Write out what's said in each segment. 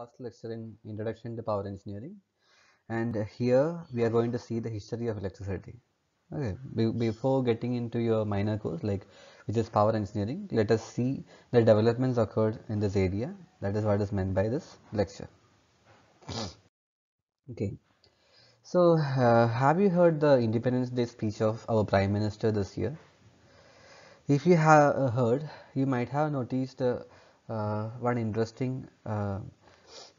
first lecture in introduction to power engineering and here we are going to see the history of electricity okay Be before getting into your minor course like which is power engineering let us see the developments occurred in this area that is what is meant by this lecture okay so uh, have you heard the independence day speech of our prime minister this year if you have uh, heard you might have noticed uh, uh, one interesting uh,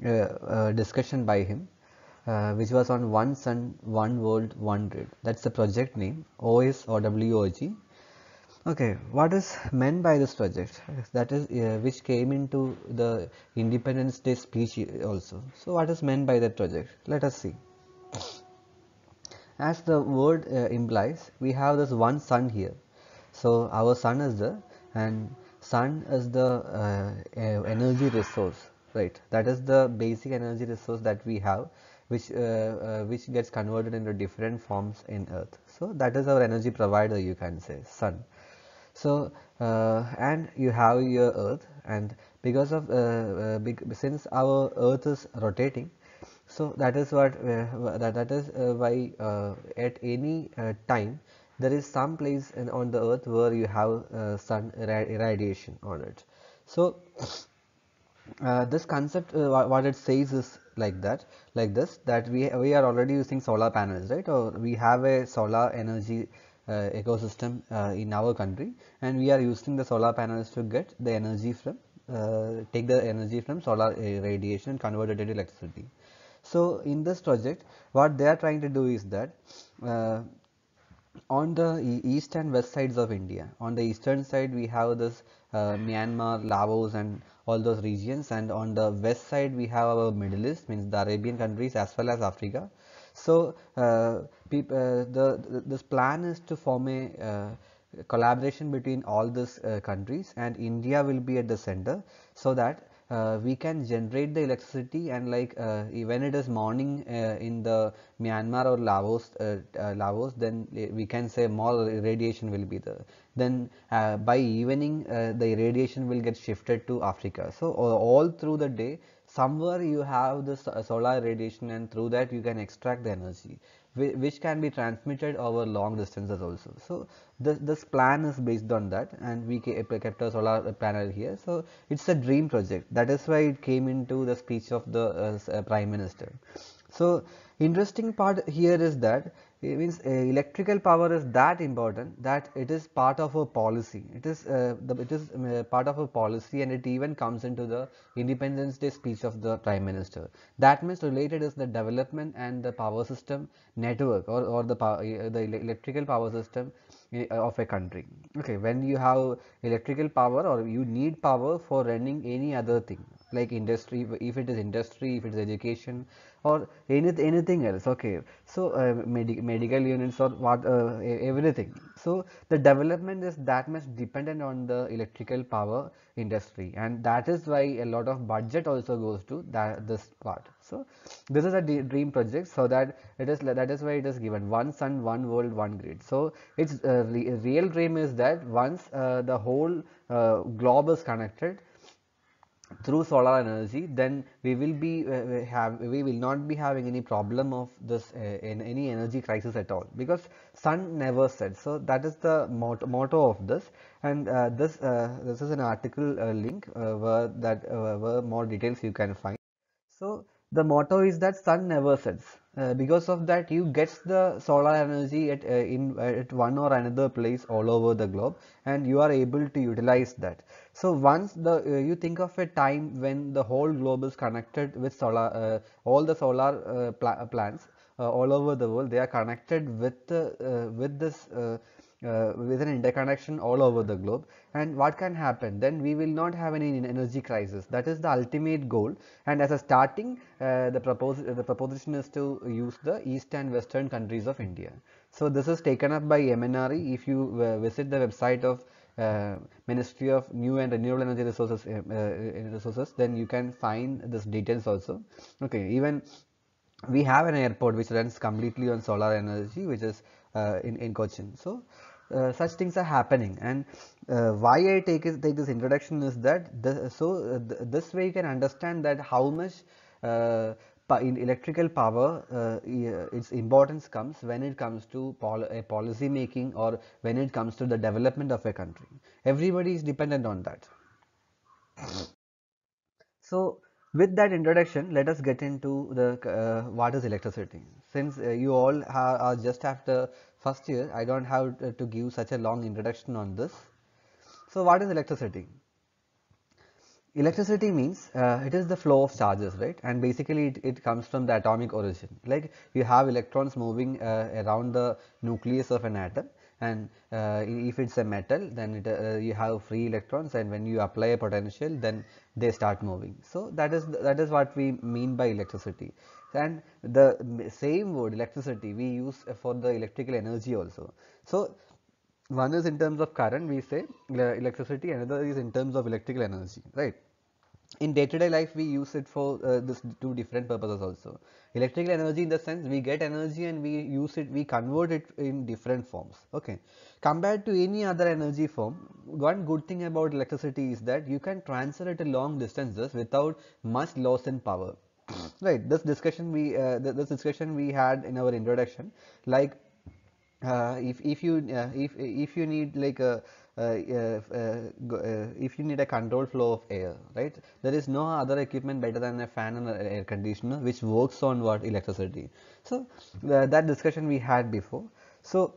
uh, uh, discussion by him uh, which was on One Sun, One World, One Grid. That's the project name, OS or WOG. Okay, what is meant by this project? That is uh, which came into the Independence Day speech also. So, what is meant by that project? Let us see. As the word uh, implies, we have this one sun here. So, our sun is the and sun is the uh, energy resource right that is the basic energy resource that we have which uh, uh, which gets converted into different forms in earth so that is our energy provider you can say sun so uh, and you have your earth and because of uh, uh, big, since our earth is rotating so that is what uh, that, that is why at any time there is some place in, on the earth where you have sun irradiation on it so uh, this concept uh, what it says is like that like this that we we are already using solar panels right or we have a solar energy uh, ecosystem uh, in our country and we are using the solar panels to get the energy from uh, take the energy from solar uh, radiation convert it into electricity so in this project what they are trying to do is that on the east and west sides of India on the eastern side we have this Myanmar Laos and all those regions and on the west side we have our Middle East means the Arabian countries as well as Africa. So uh, uh the, this plan is to form a uh, collaboration between all these uh, countries and India will be at the center so that uh, we can generate the electricity and like uh, when it is morning uh, in the Myanmar or Laos, uh, uh, Laos then eh, we can say more radiation will be there. Then uh, by evening the radiation will get shifted to Africa. So all through the day somewhere you have this solar radiation and through that you can extract the energy which can be transmitted over long distances also. So this, this plan is based on that and we kept a solar panel here. So it's a dream project. That is why it came into the speech of the uh, uh prime minister. So interesting part here is that it means uh, electrical power is that important that it is part of a policy it is uh, the, it is um, uh, part of a policy and it even comes into the independence day speech of the prime minister that means related is the development and the power system network or, or the power, uh, the electrical power system uh, of a country okay when you have electrical power or you need power for running any other thing like industry if it is industry if it is education or any, anything else okay so uh, medical units or what uh, everything so the development is that much dependent on the electrical power industry and that is why a lot of budget also goes to that this part so this is a dream project so that it is that is why it is given one sun one world one grid so its uh, re real dream is that once uh, the whole uh, globe is connected through solar energy then we will be uh, uh, have we will not be having any problem of this uh, in any energy crisis at all because sun never sets so that is the motto motto of this and uh, this uh, this is an article uh, link where that where more details you can find so the motto is that sun never sets because of that you get the solar energy at in at one or another place all over the globe and you are able to utilize that so once the uh, you think of a time when the whole globe is connected with solar, uh, all the solar uh, uh, plants all over the world, they are connected with with this. Uh, with an interconnection all over the globe and what can happen then we will not have any energy crisis that is the ultimate goal and as a starting uh, the proposal the proposition is to use the east and western countries of india so this is taken up by mnre if you uh, visit the website of uh, Ministry of New and Renewable Energy Resources uh, uh, resources, then you can find this details also. Okay, even we have an airport which runs completely on solar energy, which is in in Cochin. So. Uh, such things are happening and uh, why I take, is, take this introduction is that the, so uh, th this way you can understand that how much in electrical power uh, uh, its importance comes when it comes to pol a policy making or when it comes to the development of a country everybody is dependent on that so with that introduction let us get into the uh, what is electricity since uh, you all are just after first year i don't have to give such a long introduction on this so what is electricity electricity means uh, it is the flow of charges right and basically it, it, comes from the atomic origin like you have electrons moving uh, around the nucleus of an atom and uh, if it's a metal then it, uh, you have free electrons and when you apply a potential then they start moving so that is that is what we mean by electricity and the same word electricity we use for the electrical energy also so one is in terms of current we say electricity another is in terms of electrical energy right in day to day life we use it for uh, this two different purposes also electrical energy in the sense we get energy and we use it we convert it in different forms okay compared to any other energy form one good thing about electricity is that you can transfer it to long distances without much loss in power right this discussion we uh, this discussion we had in our introduction like uh, if, if you uh, if, if you need like a uh, uh, uh, if you need a controlled flow of air right there is no other equipment better than a fan and an air conditioner which works on what electricity so uh, that discussion we had before so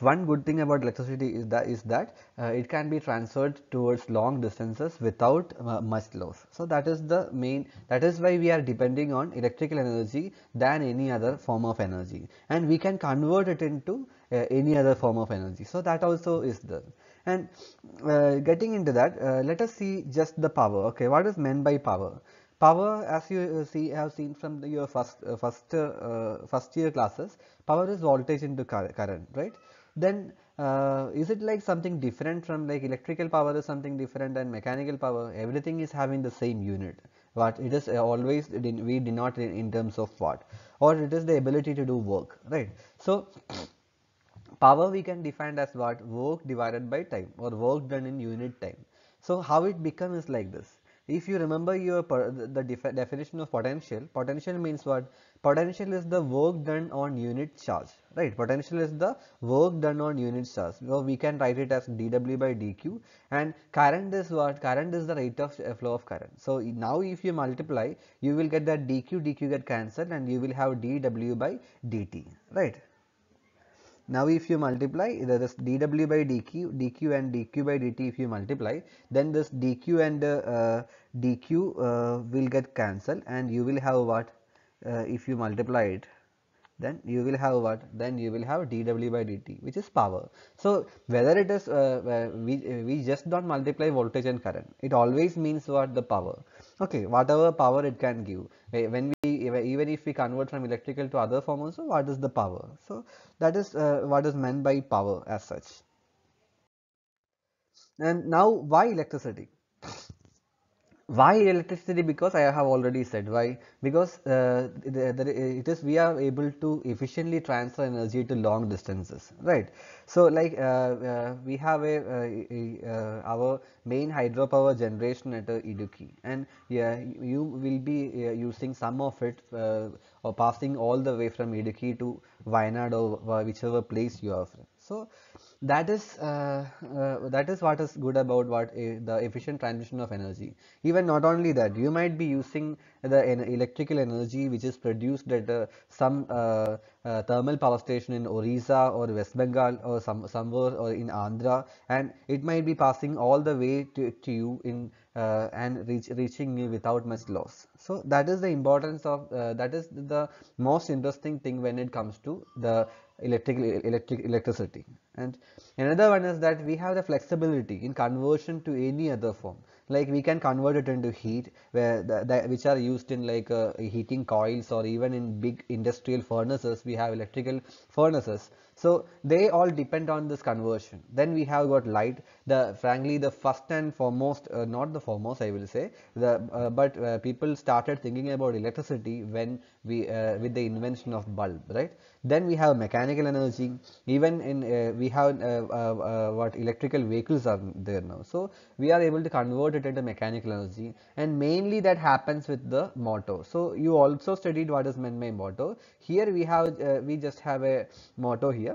one good thing about electricity is that is that uh, it can be transferred towards long distances without uh, much loss. So that is the main that is why we are depending on electrical energy than any other form of energy and we can convert it into uh, any other form of energy. So that also is there and uh, getting into that uh, let us see just the power okay what is meant by power power as you see have seen from the, your first uh, first first year classes power is voltage into current right then uh, is it like something different from like electrical power is something different than mechanical power everything is having the same unit but it is uh, always we denote it in terms of what or it is the ability to do work right so power we can define as what work divided by time or work done in unit time so how it becomes is like this if you remember your the definition of potential potential means what potential is the work done on unit charge right potential is the work done on unit charge so we can write it as dw by dq and current is what current is the rate of uh, flow of current so now if you multiply you will get that dq dq get cancelled and you will have dw by dt right now if you multiply this dw by dq, dq and dq by dt if you multiply, then this dq and uh, dq uh, will get cancelled and you will have what uh, if you multiply it then you will have what then you will have dw by dt which is power so whether it is uh, we, we just don't multiply voltage and current it always means what the power okay whatever power it can give eh, when we eh, even if we convert from electrical to other form also what is the power so that is uh, what is meant by power as such and now why electricity why electricity because I have already said why because uh, it is we are able to efficiently transfer energy to long distances right. So like uh, uh, we have a, a, uh, a uh, our main hydropower generation at uh, Iduki and yeah you will be using some of it or passing all the way from Iduki to Wayanad or whichever place you are from so that is uh, uh, that is what is good about what the efficient transmission of energy even not only that you might be using the en electrical energy which is produced at uh, some uh, uh, thermal power station in Orissa or West Bengal or some somewhere or in Andhra and it might be passing all the way to, to you in and reach, reaching you without much loss so that is the importance of that is the most interesting thing when it comes to the electric electric electricity and another one is that we have the flexibility in conversion to any other form like we can convert it into heat where the, the, which are used in like uh, heating coils or even in big industrial furnaces we have electrical furnaces so they all depend on this conversion. Then we have got light. The frankly the first and foremost, uh, not the foremost, I will say. The uh, but uh, people started thinking about electricity when we uh, with the invention of bulb, right? Then we have mechanical energy. Even in uh, we have uh, what electrical vehicles are there now. So we are able to convert it into mechanical energy, and mainly that happens with the motor. So you also studied what is meant by motor. Here we have we just have a motor here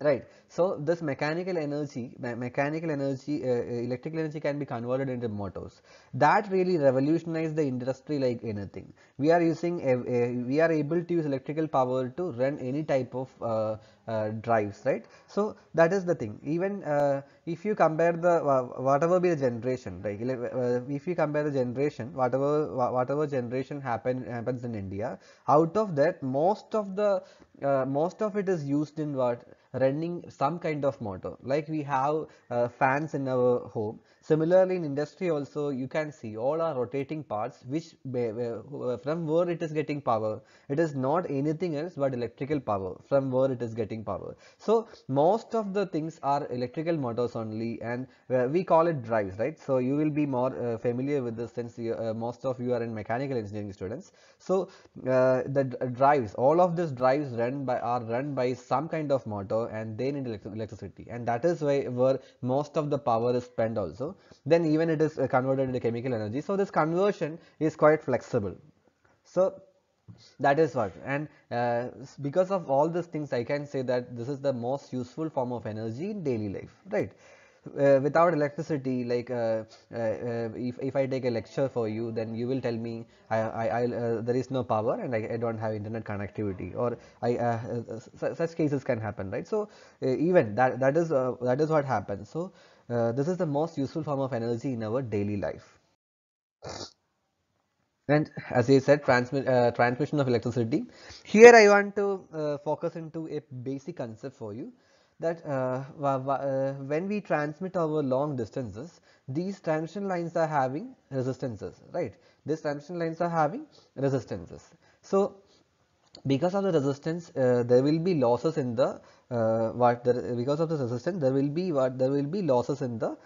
right so this mechanical energy me mechanical energy uh, uh, electrical energy can be converted into motors that really revolutionized the industry like anything we are using a, a, uh, we are able to use electrical power to run any type of uh, uh, drives right so that is the thing even uh, if you compare the whatever be the generation like if you compare the generation whatever whatever generation happen happens in india out of that most of the most of it is used in what running some kind of motor like we have uh, fans in our home similarly in industry also you can see all our rotating parts which from where it is getting power it is not anything else but electrical power from where it is getting power so most of the things are electrical motors only and uh, we call it drives right so you will be more uh, familiar with this since you, uh, most of you are in mechanical engineering students so uh, the drives all of these drives run by are run by some kind of motor and they need electricity and that is why where most of the power is spent also then even it is uh, converted into chemical energy so this conversion is quite flexible so that is what and uh, because of all these things i can say that this is the most useful form of energy in daily life right uh, without electricity like uh, uh, uh, if, if I take a lecture for you then you will tell me I, I, I uh, there is no power and I, I, don't have internet connectivity or I such cases can happen right so even that that is that is what happens so this is the most useful form of energy in our daily life and as I said transmit, uh, transmission of electricity here I want to uh, focus into a basic concept for you that uh, uh, when we transmit over long distances, these transmission lines are having resistances, right? These transmission lines are having resistances. So, because of the resistance, uh, there will be losses in the what because of the resistance, there will be what there will be losses in the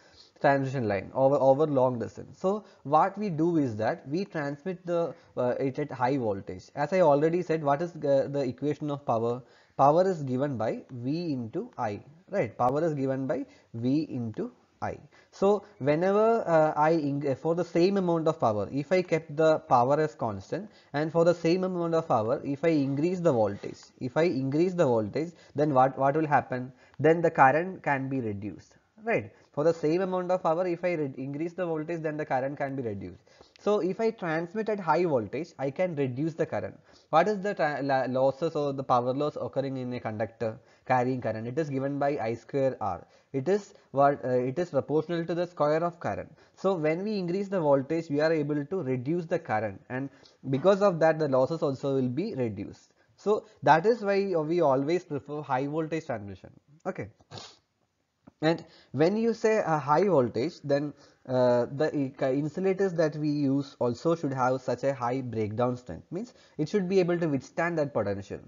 transmission line over over long distance so what we do is that we transmit the uh, it at high voltage as i already said what is uh, the equation of power power is given by v into i right power is given by v into i so whenever uh, i uh, for the same amount of power if i kept the power as constant and for the same amount of power if i increase the voltage if i increase the voltage then what what will happen then the current can be reduced right for the same amount of power if i increase the voltage then the current can be reduced so if I transmit at high voltage, I can reduce the current. What is the losses or the power loss occurring in a conductor carrying current? It is given by I square R. It is what uh, it is proportional to the square of current. So when we increase the voltage, we are able to reduce the current, and because of that, the losses also will be reduced. So that is why we always prefer high voltage transmission. Okay and when you say a high voltage then uh, the insulators that we use also should have such a high breakdown strength means it should be able to withstand that potential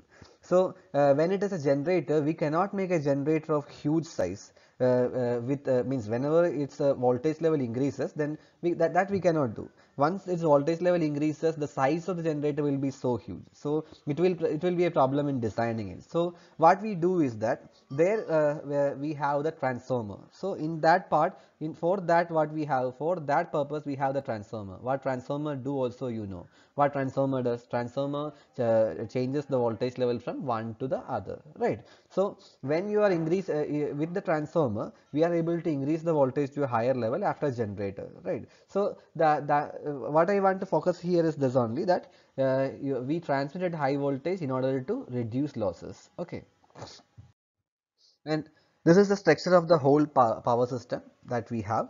so uh, when it is a generator we cannot make a generator of huge size uh, uh with uh, means whenever its voltage level increases then we, that, that we cannot do once its voltage level increases the size of the generator will be so huge so it will it will be a problem in designing it so what we do is that there uh, we have the transformer so in that part in for that what we have for that purpose we have the transformer what transformer do also you know what transformer does transformer ch uh, changes the voltage level from one to the other right so when you are increase uh, with the transformer we are able to increase the voltage to a higher level after generator right so the, the uh, what i want to focus here is this only that uh, you, we transmitted high voltage in order to reduce losses okay and this is the structure of the whole power system that we have.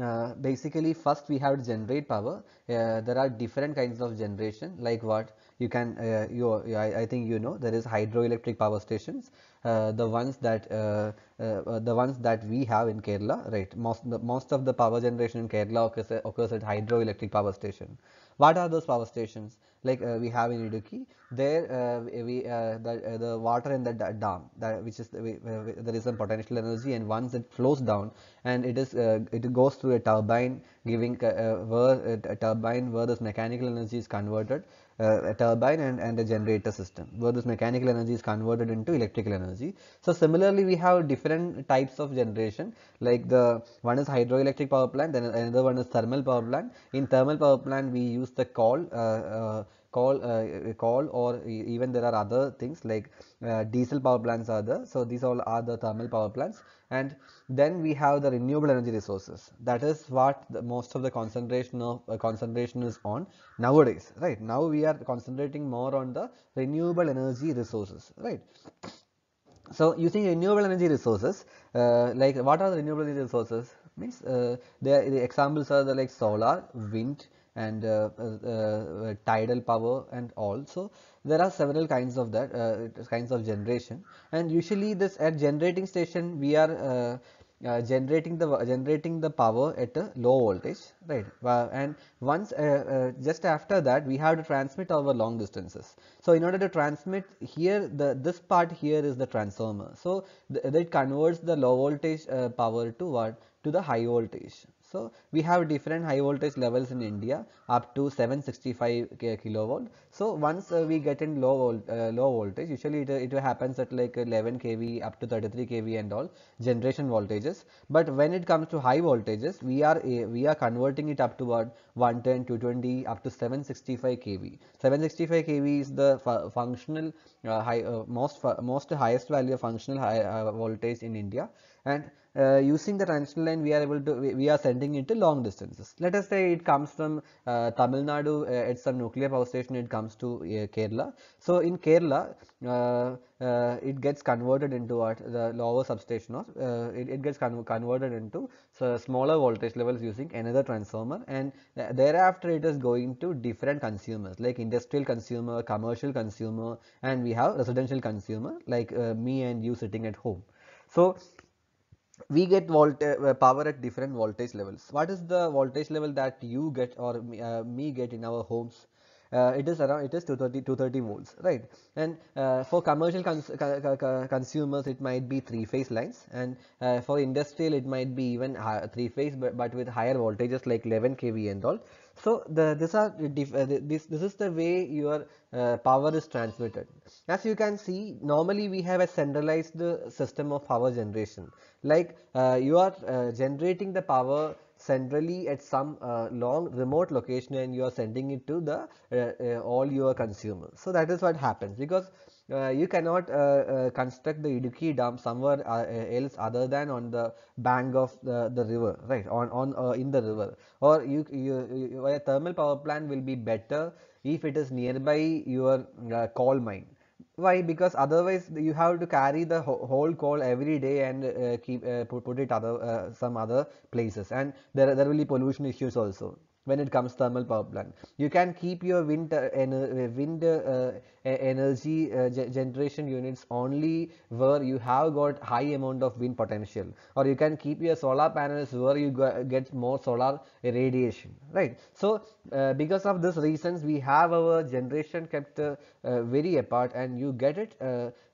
Uh, basically first we have to generate power uh, there are different kinds of generation like what you can uh, you I, I, think you know there is hydroelectric power stations uh, the ones that uh, uh, the ones that we have in kerala right most the, most of the power generation in kerala occurs, occurs at hydroelectric power station what are those power stations like uh, we have in Iduki. There uh, we uh, the, the water in the dam that which is the, there is some potential energy and once it flows down and it is it goes through a turbine giving where a turbine where this mechanical energy is converted uh, a turbine and, and a generator system where this mechanical energy is converted into electrical energy. So similarly we have different types of generation like the one is hydroelectric power plant then another one is thermal power plant. In thermal power plant we use the coal uh, uh coal uh, coal or even there are other things like uh, diesel power plants are there. So these all are the thermal power plants and then we have the renewable energy resources. That is what the, most of the concentration of uh, concentration is on nowadays, right? Now we are concentrating more on the renewable energy resources, right? So using renewable energy resources, uh, like what are the renewable energy resources? Means uh, the, the examples are the like solar, wind, and uh, uh, uh, tidal power and all so there are several kinds of that uh, kinds of generation and usually this at generating station we are uh, generating the generating the power at a low voltage right and once just after that we have to transmit over long distances so in order to transmit here the this part here is the transformer so th that converts the low voltage power to what to the high voltage so we have different high voltage levels in India up to 765 kilovolt. So once uh, we get in low uh, low voltage, usually it, it happens at like 11 kV up to 33 kV and all generation voltages. But when it comes to high voltages, we are uh, we are converting it up to what 110, 220, up to 765 kV. 765 kV is the fu functional uh, high uh, most most highest value of functional high, uh, voltage in India and uh, using the transmission line we are able to we are sending it to long distances let us say it comes from uh, tamil nadu uh, some nuclear power station it comes to uh, kerala so in kerala uh, uh, it gets converted into what the lower substation or it, it, gets con converted into so smaller voltage levels using another transformer and thereafter it is going to different consumers like industrial consumer commercial consumer and we have residential consumer like me and you sitting at home so we get voltage uh, power at different voltage levels what is the voltage level that you get or me, uh, me get in our homes uh, it is around it is 230 230 volts right and uh, for commercial cons consumers it might be three phase lines and uh, for industrial it might be even three phase but, but with higher voltages like 11 kV and all so the, these are this this is the way your uh, power is transmitted. As you can see, normally we have a centralized system of power generation. Like uh, you are uh, generating the power centrally at some uh, long remote location and you are sending it to the uh, uh all your consumers. So that is what happens because uh, you cannot uh, construct the Idukki dam somewhere else other than on the bank of the, the river, right? On on in the river, or you, you, you, a thermal power plant will be better if it is nearby your coal mine why because otherwise you have to carry the whole coal every day and uh, keep uh, put, put it other uh, some other places and there, there will be pollution issues also when it comes to thermal power plant. You can keep your wind, uh, uh, wind uh, energy uh, ge generation units only where you have got high amount of wind potential or you can keep your solar panels where you get more solar radiation, right? So, uh, because of these reasons, we have our generation kept uh, very apart and you get it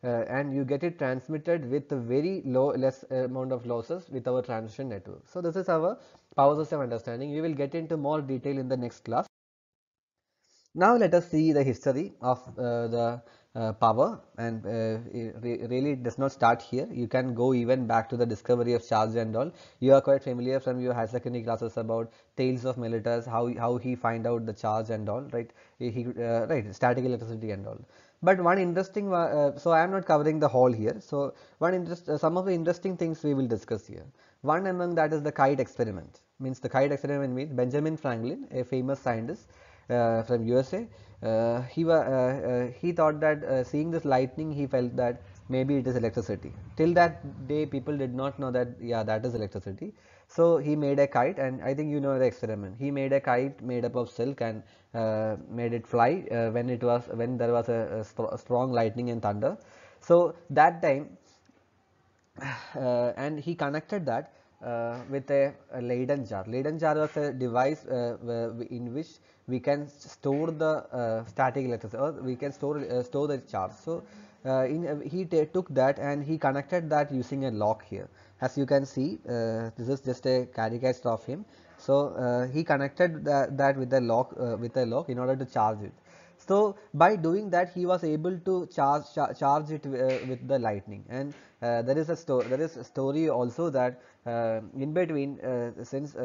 and you get it transmitted with very low less amount of losses with our transmission network. So, this is our powers of understanding. We will get into more detail in the next class. Now let us see the history of uh, the uh, power and uh, re really it does not start here. You can go even back to the discovery of Charles and all. You are quite familiar from your high secondary classes about tales of Miletus, how, how he find out the charge and all, right? He, uh, right, static electricity and all. But one interesting, uh, so I am not covering the whole here. So one interest, uh, some of the interesting things we will discuss here. One among that is the kite experiment, means the kite experiment means Benjamin Franklin, a famous scientist uh, from USA. Uh, he, uh, uh, he thought that uh, seeing this lightning, he felt that maybe it is electricity. Till that day, people did not know that, yeah, that is electricity. So he made a kite and I think you know the experiment. He made a kite made up of silk and uh, made it fly uh, when it was when there was a, a, st a, strong lightning and thunder. So that time uh, and he connected that uh, with a, a, Leyden jar. Leyden jar was a device uh, in which we can store the uh, static electricity or we can store uh, store the charge. So uh, in, he took that and he connected that using a lock here. As you can see, this is just a caricature of him. So he connected that, that with a lock with a lock in order to charge it so by doing that he was able to charge char charge it uh, with the lightning and uh, there is a story there is a story also that uh, in between since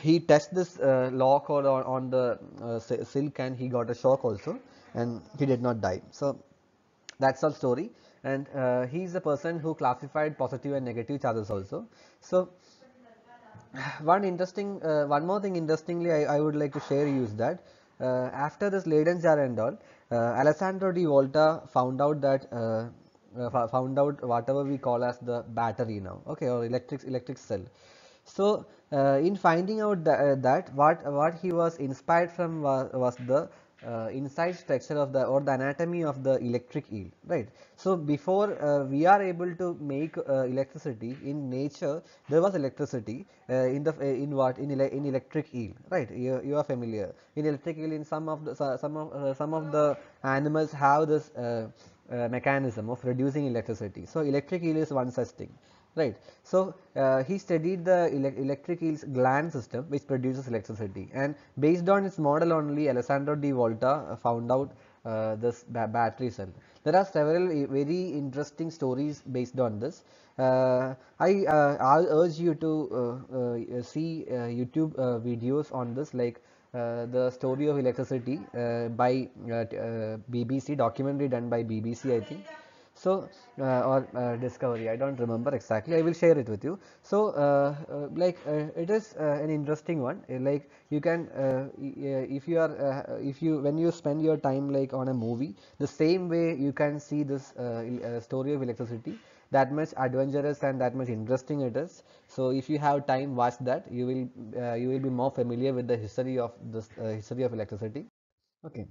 he touched this uh, law on, on the uh, silk and he got a shock also and he did not die so that's our story and uh, he is the person who classified positive and negative charges also so one interesting uh, one more thing interestingly I, I would like to share you is that uh, after this Leyden jar and all, uh, Alessandro di Volta found out that uh, found out whatever we call as the battery now, okay, or electric electric cell. So uh, in finding out that what what he was inspired from was, was the uh, inside structure of the or the anatomy of the electric eel, right so before uh, we are able to make uh, electricity in nature there was electricity uh, in the uh, in what in, ele in electric eel, right you, you are familiar in electric eel in some of the some of uh, some of the animals have this mechanism of reducing electricity so electric eel is one such thing right. So, uh, he studied the ele electric gland system which produces electricity and based on its model only Alessandro Di Volta uh, found out uh, this ba battery cell. There are several uh, very interesting stories based on this. Uh, I uh, I'll urge you to see YouTube videos on this like uh, the story of electricity uh, by uh, BBC documentary done by BBC I think so uh, or uh, discovery i don't remember exactly i will share it with you so uh, like it is an interesting one like you can if you are if you when you spend your time like on a movie the same way you can see this story of electricity that much adventurous and that much interesting it is so if you have time watch that you will uh, you will be more familiar with the history of this uh, history of electricity okay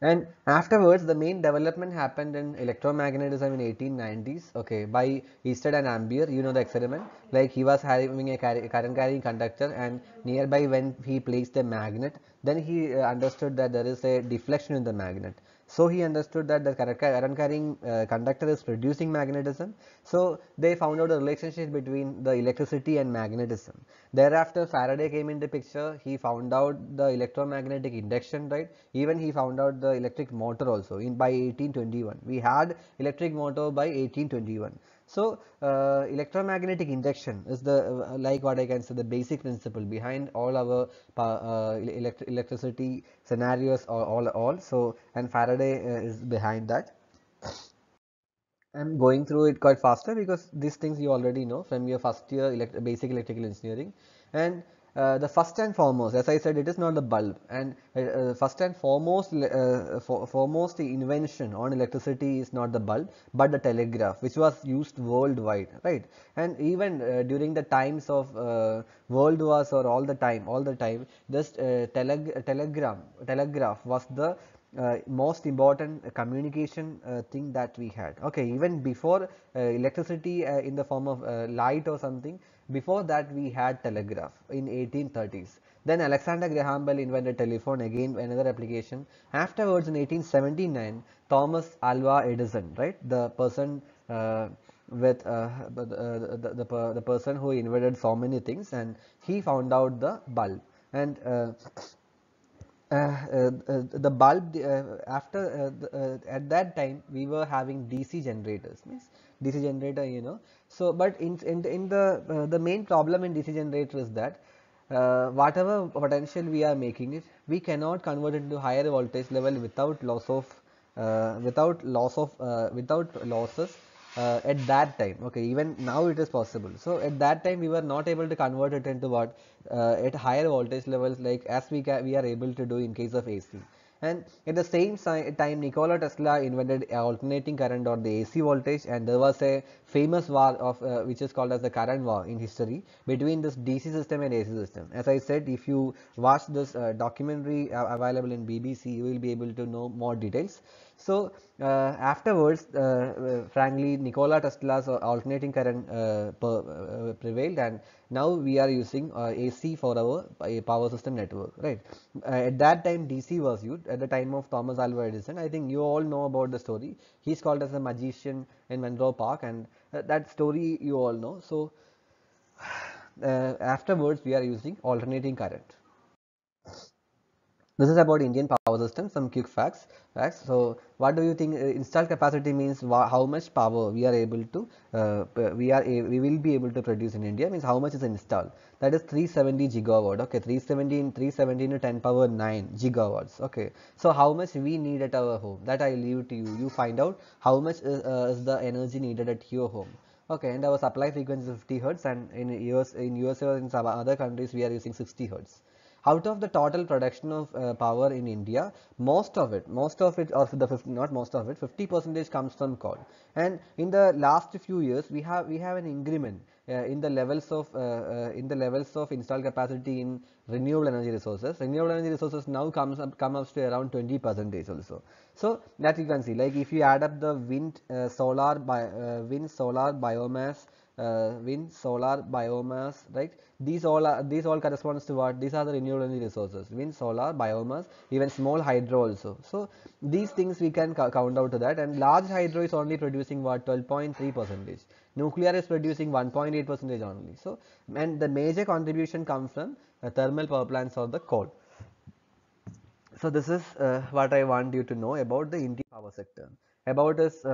and afterwards, the main development happened in electromagnetism in 1890s. Okay, by Easted and Ambier, you know the experiment. Like he was having a current carrying conductor, and nearby when he placed a magnet, then he uh, understood that there is a deflection in the magnet. So he understood that the current carrying uh, conductor is producing magnetism. So they found out the relationship between the electricity and magnetism. Thereafter Faraday came into picture. He found out the electromagnetic induction, right? Even he found out the electric motor also in by 1821. We had electric motor by 1821. So uh, electromagnetic induction is the uh, like what I can say the basic principle behind all our uh, elect electricity scenarios or all, all So and Faraday uh, is behind that. I'm going through it quite faster because these things you already know from your first year elect basic electrical engineering and uh, the first and foremost as i said it is not the bulb and uh, uh first and foremost uh, for, foremost invention on electricity is not the bulb but the telegraph which was used worldwide right and even uh, during the times of world wars or all the time all the time this tele telegram telegraph was the uh, most important uh, communication uh, thing that we had okay even before electricity in the form of light or something before that we had telegraph in 1830s. Then Alexander Graham Bell invented telephone again another application. Afterwards in 1879 Thomas Alva Edison right the person uh, with uh, the, the, uh, the, the, person who invented so many things and he found out the bulb and uh, uh, uh the bulb after at that time we were having DC generators means DC generator you know so, but in, in, in the, uh, the main problem in decision rate is that uh, whatever potential we are making it, we cannot convert it into higher voltage level without loss of, uh, without loss of, uh, without losses uh, at that time. Okay, even now it is possible. So at that time we were not able to convert it into what uh, at higher voltage levels like as we we are able to do in case of AC and at the same time Nikola Tesla invented alternating current or the AC voltage and there was a famous war of uh, which is called as the current war in history between this DC system and AC system. As I said if you watch this uh, documentary uh, available in BBC you will be able to know more details. So uh, afterwards uh, uh, frankly Nikola Tesla's alternating current prevailed and now we are using uh, AC for our power system network right uh, at that time DC was used at the time of Thomas Alva Edison I think you all know about the story he's called as a magician in Menlo Park and uh, that story you all know so uh, afterwards we are using alternating current this is about Indian power system some quick facts facts so what do you think uh, installed capacity means how much power we are able to uh, we are we will be able to produce in India means how much is installed that is 370 gigawatt okay 370 370 to 10 power 9 gigawatts okay so how much we need at our home that I leave to you you find out how much is, uh, uh, is the energy needed at your home okay and our supply frequency is 50 hertz and in US in USA in some other countries we are using 60 hertz out of the total production of uh, power in India, most of it, most of it or the 50, not most of it, 50 percentage comes from coal. And in the last few years, we have we have an increment uh, in the levels of uh, uh, in the levels of installed capacity in renewable energy resources renewable energy resources now comes up come up to around 20 percentage also so that you can see like if you add up the wind uh, solar by uh, wind solar biomass uh, wind solar biomass right these all are these all corresponds to what these are the renewable energy resources wind solar biomass even small hydro also so these things we can count out to that and large hydro is only producing what 12.3 percentage nuclear is producing 1.8 percentage only so and the major contribution comes from thermal power plants or the coal so this is uh, what i want you to know about the indian power sector about this, uh,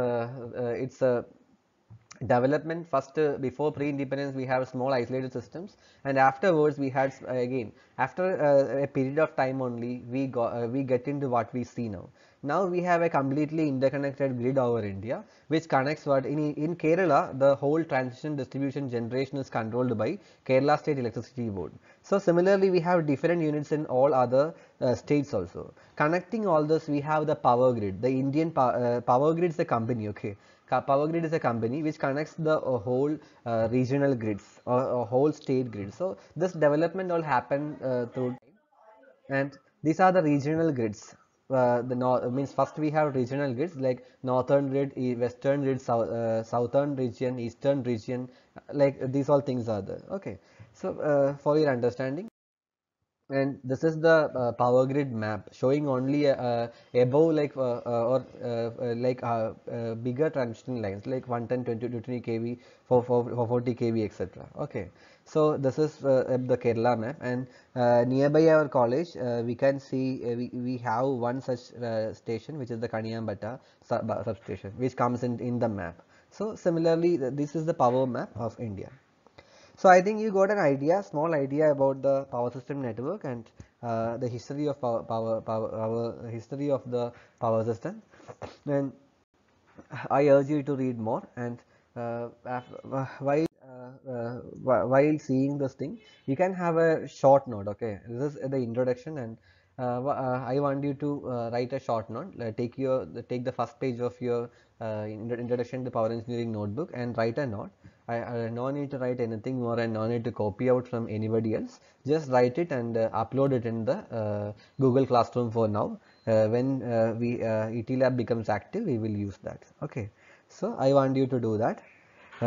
uh, it's a development first uh, before pre-independence we have small isolated systems and afterwards we had uh, again after uh, a period of time only we got uh, we get into what we see now now we have a completely interconnected grid over india which connects what in in kerala the whole transmission distribution generation is controlled by kerala state electricity board so similarly we have different units in all other uh, states also connecting all this we have the power grid the indian power, uh, power grid is a company okay Power Grid is a company which connects the uh, whole uh, regional grids or, whole state grid. So this development all happened uh, through and these are the regional grids. Uh, the north means first we have regional grids like northern grid, western grid, south, uh, southern region, eastern region, like these all things are there. Okay, so uh, for your understanding and this is the uh, power grid map showing only uh, uh above like uh, uh or uh, like bigger transmission lines like 110 20 20 kV 440 kV etc okay so this is the Kerala map and nearby our college we can see we, we have one such station which is the Kaniyambatta sub substation which comes in in the map so similarly this is the power map of India so I think you got an idea, small idea about the power system network and uh, the history of power, power, power, power, history of the power system. And I urge you to read more. And uh, uh while uh, uh while seeing this thing, you can have a short note. Okay, this is the introduction, and uh, I want you to write a short note. take your take the first page of your introduction to power engineering notebook and write a note I, I no need to write anything more and no need to copy out from anybody else just write it and uh, upload it in the uh, Google Classroom for now uh, when uh, we uh, ETLab becomes active we will use that okay so I want you to do that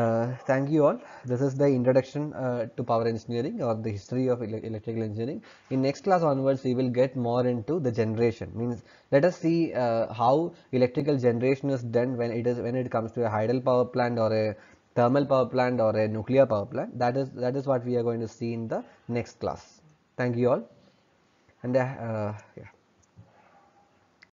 uh, thank you all this is the introduction to power engineering or the history of ele electrical engineering in next class onwards we will get more into the generation means let us see how electrical generation is done when it is when it comes to a hydel power plant or a thermal power plant or a nuclear power plant that is that is what we are going to see in the next class thank you all and uh, yeah